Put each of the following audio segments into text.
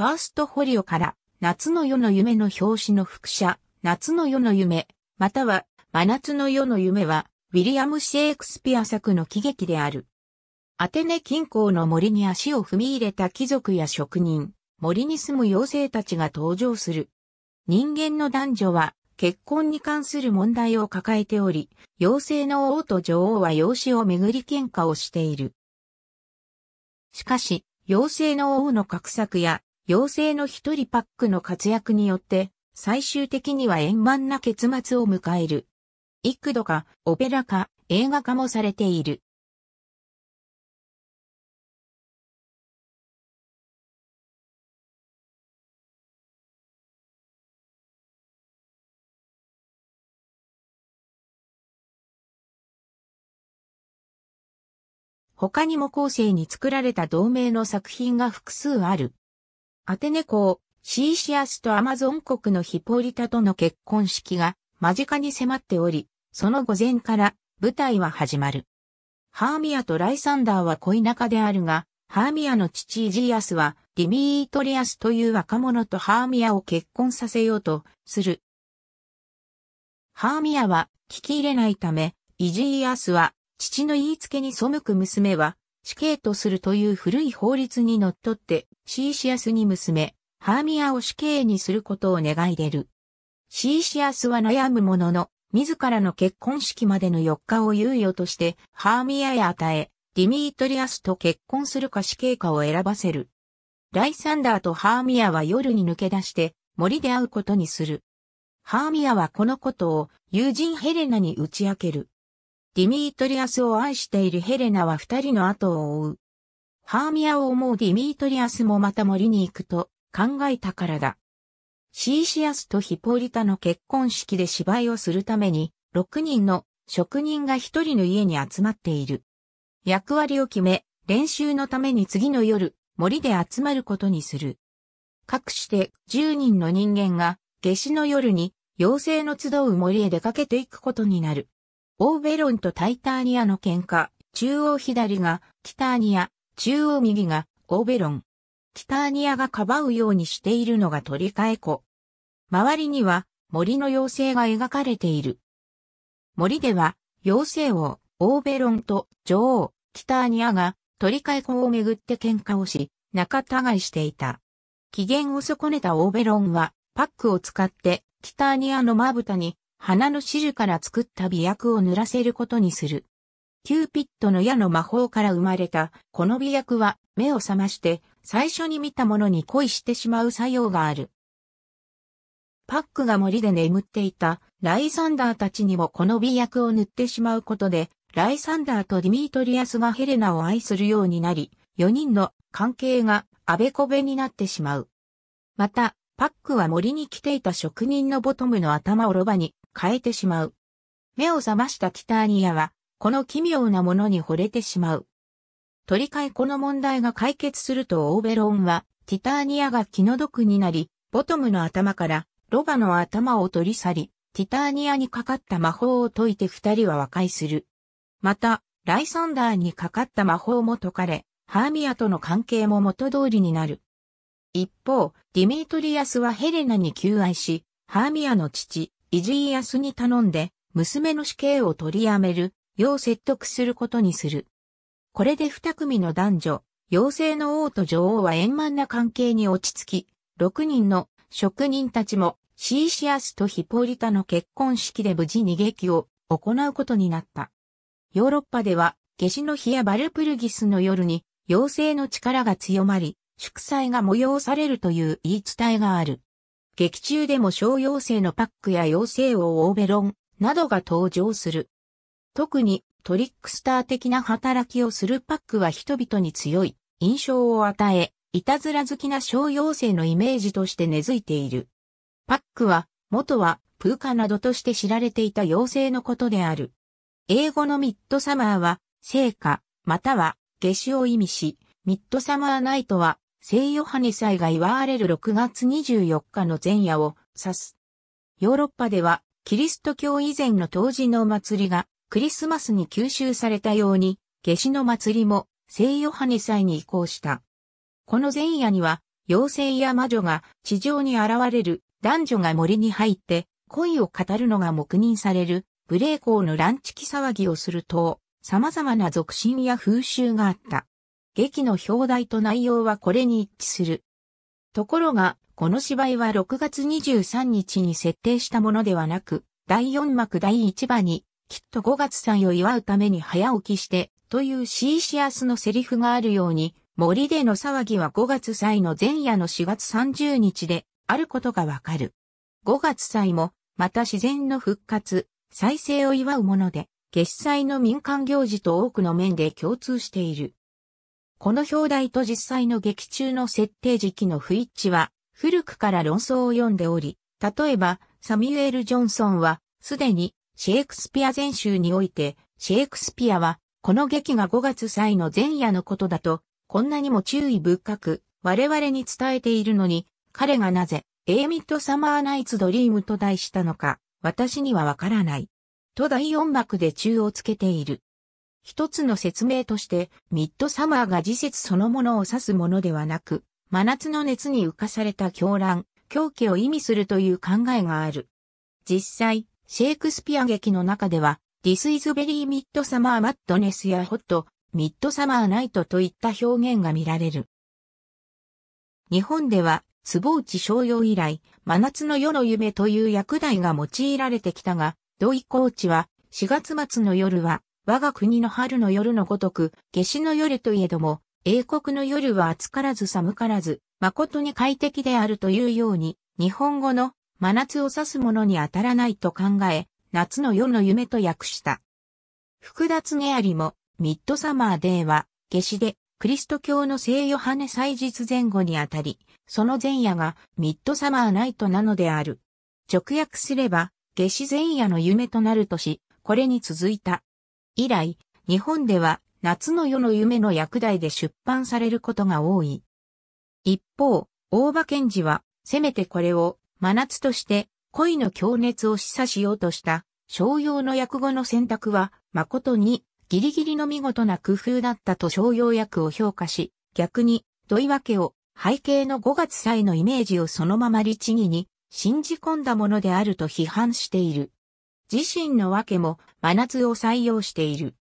ファーストホリオから、夏の夜の夢の表紙の副写、夏の夜の夢、または、真夏の夜の夢は、ウィリアム・シェイクスピア作の喜劇である。アテネ近郊の森に足を踏み入れた貴族や職人、森に住む妖精たちが登場する。人間の男女は結婚に関する問題を抱えており、妖精の王と女王は養子をめぐり喧嘩をしている。しかし、妖精の王の画策や妖精の一人パックの活躍によって、最終的には円満な結末を迎える。幾度か、オペラ化、映画化もされている。他にも後世に作られた同名の作品が複数ある。アテネ公、シーシアスとアマゾン国のヒポリタとの結婚式が間近に迫っており、その午前から舞台は始まる。ハーミアとライサンダーは恋仲であるが、ハーミアの父イジアスはディミートリアスという若者とハーミアを結婚させようとする。ハーミアは聞き入れないため、イジーアスは父の言いつけに背く娘は死刑とするという古い法律にのっとって、シーシアスに娘、ハーミアを死刑にすることを願い出る。シーシアスは悩むものの、自らの結婚式までの4日を猶予として、ハーミアへ与え、ディミートリアスと結婚するか死刑かを選ばせる。ライサンダーとハーミアは夜に抜け出して、森で会うことにする。ハーミアはこのことを友人ヘレナに打ち明ける。ディミートリアスを愛しているヘレナは二人の後を追う。ハーミアを思うディミートリアスもまた森に行くと考えたからだ。シーシアスとヒポリタの結婚式で芝居をするために、6人の職人が一人の家に集まっている。役割を決め、練習のために次の夜、森で集まることにする。各して、10人の人間が、夏至の夜に、妖精の集う森へ出かけていくことになる。オーベロンとタイターニアの喧嘩、中央左がキターニア、中央右がオーベロン。キターニアがかばうようにしているのが取り替え子。周りには森の妖精が描かれている。森では妖精王、オーベロンと女王、キターニアが取り替え子をめぐって喧嘩をし、仲違いしていた。機嫌を損ねたオーベロンはパックを使ってキターニアのまぶたに花の汁から作った美薬を塗らせることにする。キューピッドの矢の魔法から生まれた、この美薬は、目を覚まして、最初に見たものに恋してしまう作用がある。パックが森で眠っていた、ライサンダーたちにもこの美薬を塗ってしまうことで、ライサンダーとディミートリアスがヘレナを愛するようになり、4人の関係があべこべになってしまう。また、パックは森に来ていた職人のボトムの頭をロバに変えてしまう。目を覚ましたティターニアは、この奇妙なものに惚れてしまう。取り替えこの問題が解決するとオーベロンは、ティターニアが気の毒になり、ボトムの頭からロバの頭を取り去り、ティターニアにかかった魔法を解いて二人は和解する。また、ライサンダーにかかった魔法も解かれ、ハーミアとの関係も元通りになる。一方、ディメイトリアスはヘレナに求愛し、ハーミアの父、イジーヤスに頼んで、娘の死刑を取りやめる、よう説得することにする。これで二組の男女、妖精の王と女王は円満な関係に落ち着き、六人の職人たちもシーシアスとヒポリタの結婚式で無事に劇を行うことになった。ヨーロッパでは、夏至の日やバルプルギスの夜に、妖精の力が強まり、祝祭が催されるという言い伝えがある。劇中でも小妖精のパックや妖精王オーベロンなどが登場する。特にトリックスター的な働きをするパックは人々に強い印象を与え、いたずら好きな小妖精のイメージとして根付いている。パックは、元はプーカなどとして知られていた妖精のことである。英語のミッドサマーは、聖火、または、夏至を意味し、ミッドサマーナイトは、聖ヨハネ祭が祝はれるル6月24日の前夜を指す。ヨーロッパでは、キリスト教以前の当時の祭りが、クリスマスに吸収されたように、夏至の祭りも、聖ヨハネ祭に移行した。この前夜には、妖精や魔女が地上に現れる男女が森に入って恋を語るのが黙認されるブレイコーの乱ンチ騒ぎをすると様々な俗信や風習があった。劇の表題と内容はこれに一致する。ところが、この芝居は6月23日に設定したものではなく、第4幕第1話に、きっと5月3を祝うために早起きして、というシーシアスのセリフがあるように、森での騒ぎは5月祭の前夜の4月30日であることがわかる。5月祭も、また自然の復活、再生を祝うもので、決済の民間行事と多くの面で共通している。この表題と実際の劇中の設定時期の不一致は、古くから論争を読んでおり、例えば、サミュエル・ジョンソンは、すでに、シェイクスピア全集において、シェイクスピアは、この劇が5月祭の前夜のことだと、こんなにも注意深く、我々に伝えているのに、彼がなぜ、エイミッド・サマー・ナイツ・ドリームと題したのか、私にはわからない。と第4幕で中をつけている。一つの説明として、ミッドサマーが時節そのものを指すものではなく、真夏の熱に浮かされた狂乱、狂気を意味するという考えがある。実際、シェイクスピア劇の中では、This is very Midsummer Madness や Hot, Midsummer Night といった表現が見られる。日本では、坪内商用以来、真夏の夜の夢という役題が用いられてきたが、土井コーチは、4月末の夜は、我が国の春の夜のごとく、夏至の夜といえども、英国の夜は暑からず寒からず、誠に快適であるというように、日本語の真夏を指すものに当たらないと考え、夏の夜の夢と訳した。複雑田ありも、ミッドサマーデーは、夏至で、キリスト教の聖ヨハネ祭日前後にあたり、その前夜がミッドサマーナイトなのである。直訳すれば、夏至前夜の夢となるとし、これに続いた以来、日本では夏の夜の夢の薬代で出版されることが多い。一方、大場賢治は、せめてこれを、真夏として、恋の強熱を示唆しようとした、商用の訳語の選択は、誠に、ギリギリの見事な工夫だったと商用訳を評価し、逆に、土井訳を、背景の5月祭のイメージをそのまま律儀に、信じ込んだものであると批判している。自身の訳も真夏を採用している。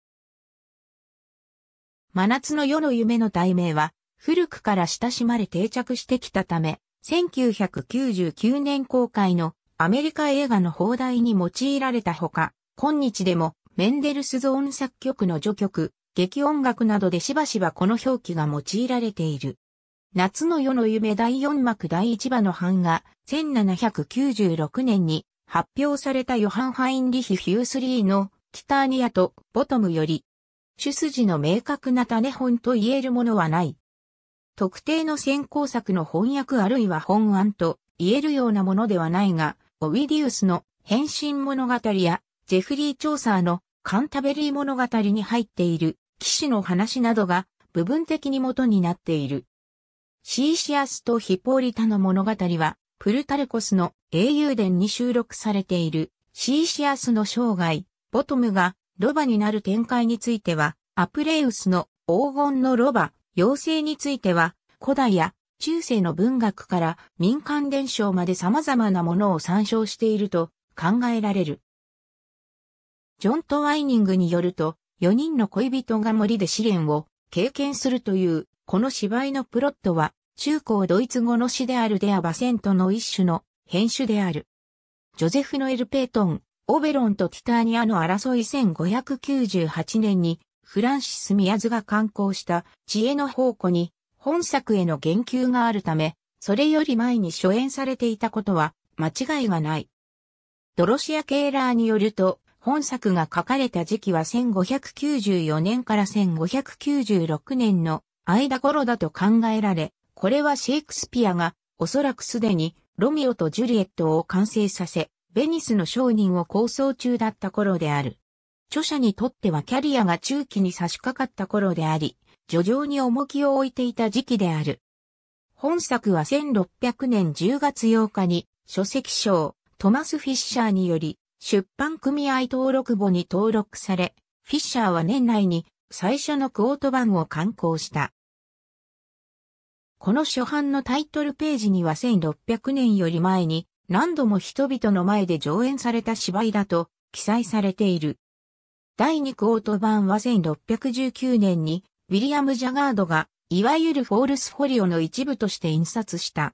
真夏の夜の夢の題名は、古くから親しまれ定着してきたため、1999年公開のアメリカ映画の放題に用いられたほか、今日でもメンデルスゾーン作曲の序曲、劇音楽などでしばしばこの表記が用いられている。夏の夜の夢第4幕第1話の版画、1796年に発表されたヨハン・ハインリヒ・ヒュースリーのキターニアとボトムより、主筋の明確な種本と言えるものはない。特定の先行作の翻訳あるいは本案と言えるようなものではないが、オビディウスの変身物語やジェフリー・チョーサーのカンタベリー物語に入っている騎士の話などが部分的に元になっている。シーシアスとヒポーリタの物語はプルタルコスの英雄伝に収録されているシーシアスの生涯、ボトムがロバになる展開については、アプレウスの黄金のロバ、妖精については、古代や中世の文学から民間伝承まで様々なものを参照していると考えられる。ジョン・トワイニングによると、4人の恋人が森で試練を経験するという、この芝居のプロットは、中高ドイツ語の詩であるデアバセントの一種の編集である。ジョゼフ・ノエル・ペートン、オベロンとティターニアの争い1598年にフランシス・ミアズが刊行した知恵の宝庫に本作への言及があるため、それより前に初演されていたことは間違いがない。ドロシア・ケーラーによると、本作が書かれた時期は1594年から1596年の間頃だと考えられ、これはシェイクスピアが、おそらくすでに、ロミオとジュリエットを完成させ、ベニスの商人を構想中だった頃である。著者にとってはキャリアが中期に差し掛かった頃であり、叙情に重きを置いていた時期である。本作は1600年10月8日に書籍賞トマス・フィッシャーにより出版組合登録簿に登録され、フィッシャーは年内に最初のクオート版を刊行した。この初版のタイトルページには1600年より前に何度も人々の前で上演された芝居だと記載されている。第2クオート版は1619年にウィリアム・ジャガードがいわゆるフォールスフォリオの一部として印刷した。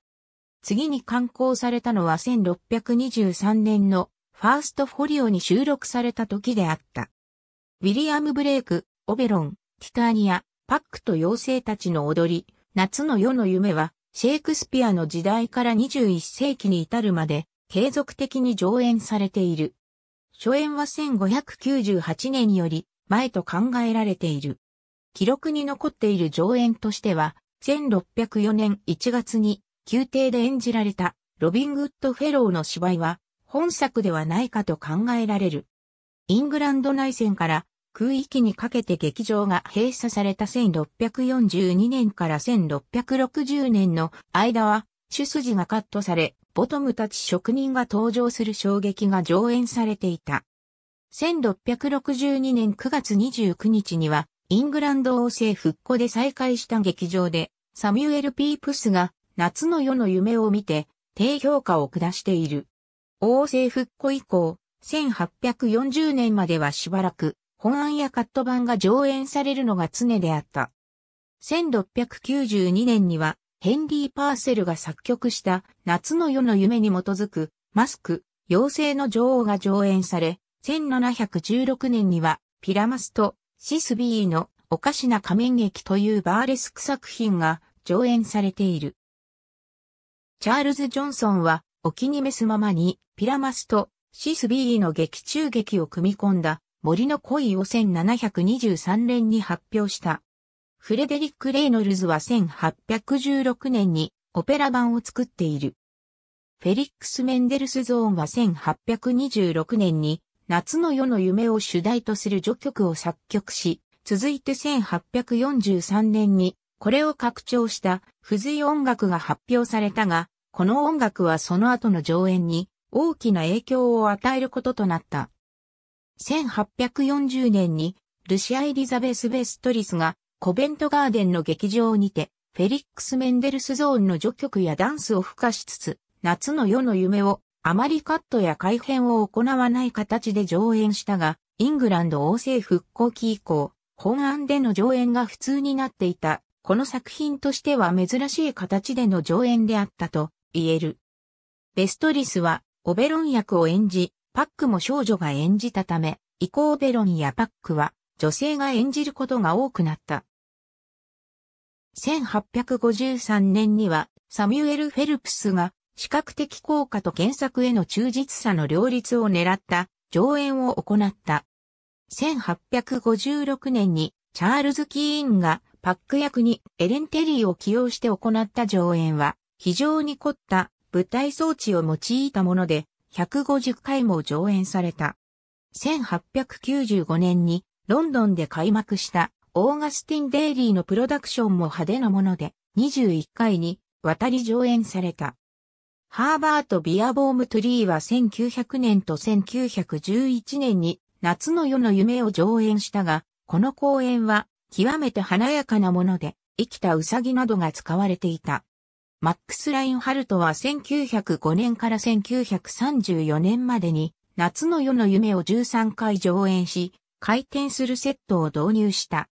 次に刊行されたのは1623年のファーストフォリオに収録された時であった。ウィリアム・ブレイク、オベロン、ティターニア、パックと妖精たちの踊り、夏の夜の夢は、シェイクスピアの時代から21世紀に至るまで、継続的に上演されている。初演は1598年より前と考えられている。記録に残っている上演としては、1604年1月に宮廷で演じられたロビングッドフェローの芝居は本作ではないかと考えられる。イングランド内戦から空域にかけて劇場が閉鎖された1642年から1660年の間は、主筋がカットされ、ボトムたち職人が登場する衝撃が上演されていた。1662年9月29日には、イングランド王政復古で再開した劇場で、サミュエル・ピープスが夏の夜の夢を見て、低評価を下している。王政復古以降、1840年まではしばらく本案やカット版が上演されるのが常であった。1692年には、ヘンリー・パーセルが作曲した夏の夜の夢に基づくマスク、妖精の女王が上演され、1716年にはピラマスとシスビーのおかしな仮面劇というバーレスク作品が上演されている。チャールズ・ジョンソンはお気に召すままにピラマスとシスビーの劇中劇を組み込んだ森の恋を1723年に発表した。フレデリック・レイノルズは1816年にオペラ版を作っている。フェリックス・メンデルスゾーンは1826年に夏の夜の夢を主題とする序曲を作曲し、続いて1843年にこれを拡張した付随音楽が発表されたが、この音楽はその後の上演に大きな影響を与えることとなった。1840年にルシア・エリザベス・ベストリスがコベントガーデンの劇場にてフェリックス・メンデルスゾーンの序曲やダンスを付加しつつ夏の夜の夢をあまりカットや改編を行わない形で上演したが、イングランド王政復興期以降、本案での上演が普通になっていた、この作品としては珍しい形での上演であったと言える。ベストリスはオベロン役を演じ、パックも少女が演じたため、イコーベロンやパックは女性が演じることが多くなった。1853年にはサミュエル・フェルプスが視覚的効果と原作への忠実さの両立を狙った上演を行った。1856年にチャールズ・キーンがパック役にエレン・テリーを起用して行った上演は非常に凝った舞台装置を用いたもので150回も上演された。1895年にロンドンで開幕したオーガスティン・デイリーのプロダクションも派手なもので21回に渡り上演された。ハーバート・ビアボーム・トゥリーは1900年と1911年に夏の夜の夢を上演したが、この公演は極めて華やかなもので、生きたウサギなどが使われていた。マックス・ラインハルトは1905年から1934年までに夏の夜の夢を13回上演し、回転するセットを導入した。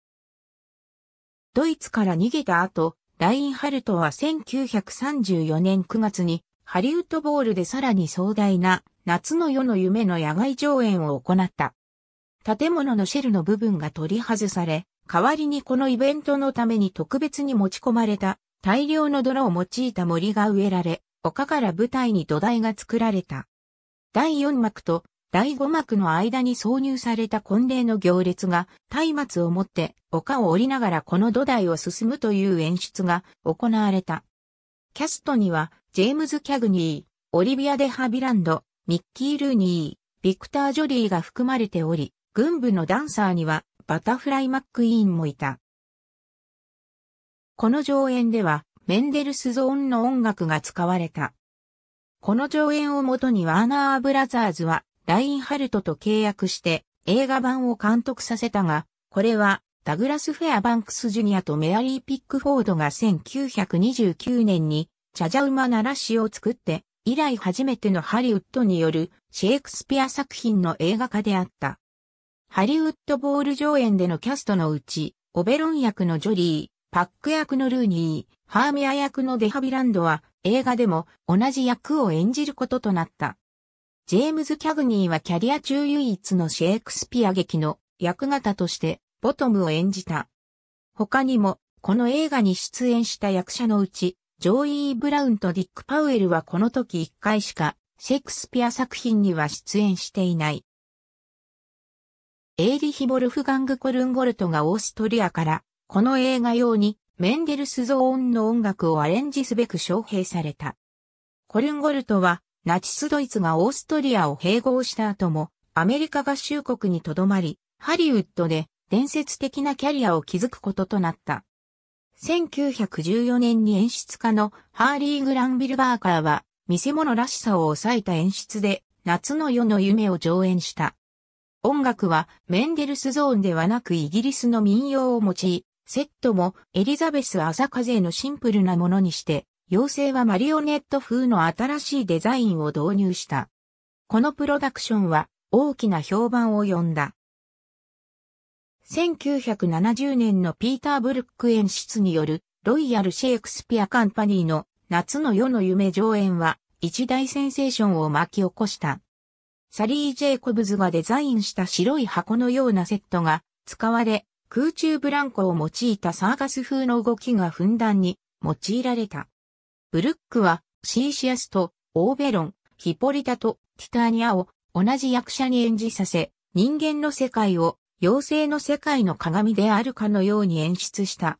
ドイツから逃げた後、ラインハルトは1934年9月にハリウッドボールでさらに壮大な夏の夜の夢の野外上演を行った。建物のシェルの部分が取り外され、代わりにこのイベントのために特別に持ち込まれた大量の泥を用いた森が植えられ、丘から舞台に土台が作られた。第4幕と第5幕の間に挿入された婚礼の行列が、松明を持って丘を降りながらこの土台を進むという演出が行われた。キャストには、ジェームズ・キャグニー、オリビア・デ・ハビランド、ミッキー・ルーニー、ビクター・ジョリーが含まれており、軍部のダンサーには、バタフライ・マック・イーンもいた。この上演では、メンデルスゾーンの音楽が使われた。この上演をもとにワーナーブラザーズは、ラインハルトと契約して映画版を監督させたが、これはダグラス・フェアバンクス・ジュニアとメアリー・ピックフォードが1929年に、チャジャウマナラシを作って、以来初めてのハリウッドによるシェイクスピア作品の映画化であった。ハリウッドボール上演でのキャストのうち、オベロン役のジョリパック役のルーニー、ハーミア役のデハビランドは映画でも同じ役を演じることとなった。ジェームズ・キャグニーはキャリア中唯一のシェイクスピア劇の役型としてボトムを演じた。他にもこの映画に出演した役者のうち、ジョーイー・ブラウンとディック・パウエルはこの時一回しかシェイクスピア作品には出演していない。エイリヒ・ボルフガング・コルンゴルトがオーストリアからこの映画用にメンデルスゾーンの音楽をアレンジすべく招聘された。コルンゴルトはナチスドイツがオーストリアを併合した後もアメリカ合衆国にとどまり、ハリウッドで伝説的なキャリアを築くこととなった。1914年に演出家のハーリー・グランビルバーカーは見せ物らしさを抑えた演出で夏の夜の夢を上演した。音楽はメンデルスゾーンではなくイギリスの民謡を用い、セットもエリザベス・ア風カゼのシンプルなものにして、妖精はマリオネット風の新しいデザインを導入した。このプロダクションは大きな評判を呼んだ。1970年のピーター・ブルック演出によるロイヤル・シェイクスピア・カンパニーの夏の夜の夢上演は一大センセーションを巻き起こした。サリー・ジェイコブズがデザインした白い箱のようなセットが使われ、空中ブランコを用いたサーガス風の動きがふんだんに用いられた。ブルックはシーシアスとオーベロン、ヒポリタとティターニアを同じ役者に演じさせ、人間の世界を妖精の世界の鏡であるかのように演出した。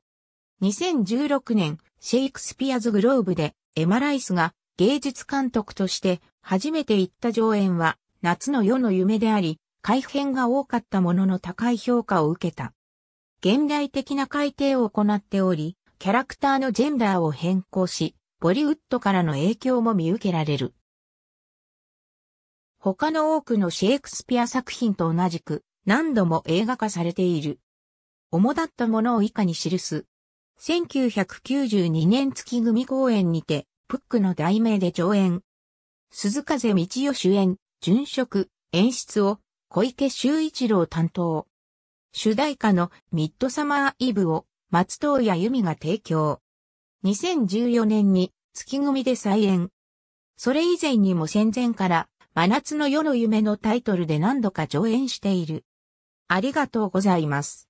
2016年、シェイクスピアズグローブでエマライスが芸術監督として初めて行った上演は夏の夜の夢であり、改編が多かったものの高い評価を受けた。現代的な改定を行っており、キャラクターのジェンダーを変更し、ボリウッドからの影響も見受けられる。他の多くのシェイクスピア作品と同じく何度も映画化されている。主だったものを以下に記す。1992年月組公演にて、プックの題名で上演。鈴風道代主演、殉職、演出を小池修一郎担当。主題歌のミッドサマーイブを松任谷由美が提供。2014年に月組で再演。それ以前にも戦前から真夏の夜の夢のタイトルで何度か上演している。ありがとうございます。